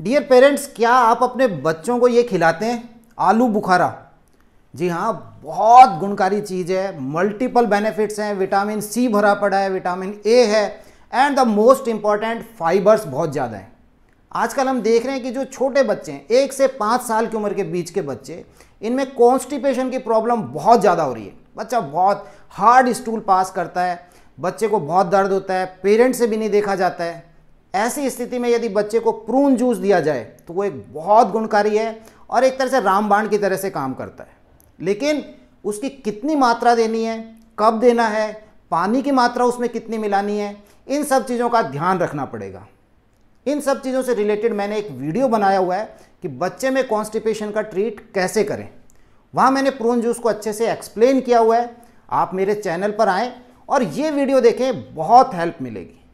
dear parents क्या आप अपने बच्चों को ये खिलाते हैं आलू बुखारा जी हाँ बहुत गुणकारी चीज़ है मल्टीपल बेनिफिट्स हैं विटामिन सी भरा पड़ा है विटामिन ए है and the most important fibres बहुत ज़्यादा हैं आजकल हम देख रहे हैं कि जो छोटे बच्चे हैं एक से पाँच साल की उम्र के बीच के बच्चे इनमें कॉन्स्टिपेशन की प्रॉब्लम बहुत ज़्यादा हो रही है बच्चा बहुत हार्ड स्टूल पास करता है बच्चे को बहुत दर्द होता है पेरेंट्स से भी नहीं देखा जाता है ऐसी स्थिति में यदि बच्चे को प्रून जूस दिया जाए तो वो एक बहुत गुणकारी है और एक तरह से रामबाण की तरह से काम करता है लेकिन उसकी कितनी मात्रा देनी है कब देना है पानी की मात्रा उसमें कितनी मिलानी है इन सब चीज़ों का ध्यान रखना पड़ेगा इन सब चीज़ों से रिलेटेड मैंने एक वीडियो बनाया हुआ है कि बच्चे में कॉन्स्टिपेशन का ट्रीट कैसे करें वहाँ मैंने प्रून जूस को अच्छे से एक्सप्लेन किया हुआ है आप मेरे चैनल पर आएँ और ये वीडियो देखें बहुत हेल्प मिलेगी